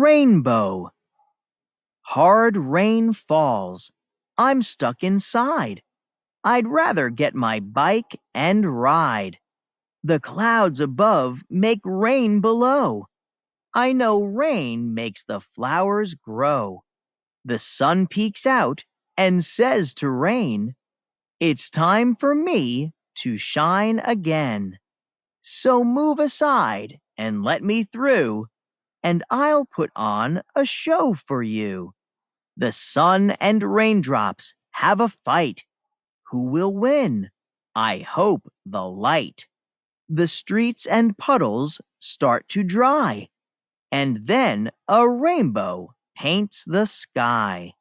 Rainbow. Hard rain falls. I'm stuck inside. I'd rather get my bike and ride. The clouds above make rain below. I know rain makes the flowers grow. The sun peeks out and says to rain, It's time for me to shine again. So move aside and let me through and I'll put on a show for you. The sun and raindrops have a fight. Who will win? I hope the light. The streets and puddles start to dry, and then a rainbow paints the sky.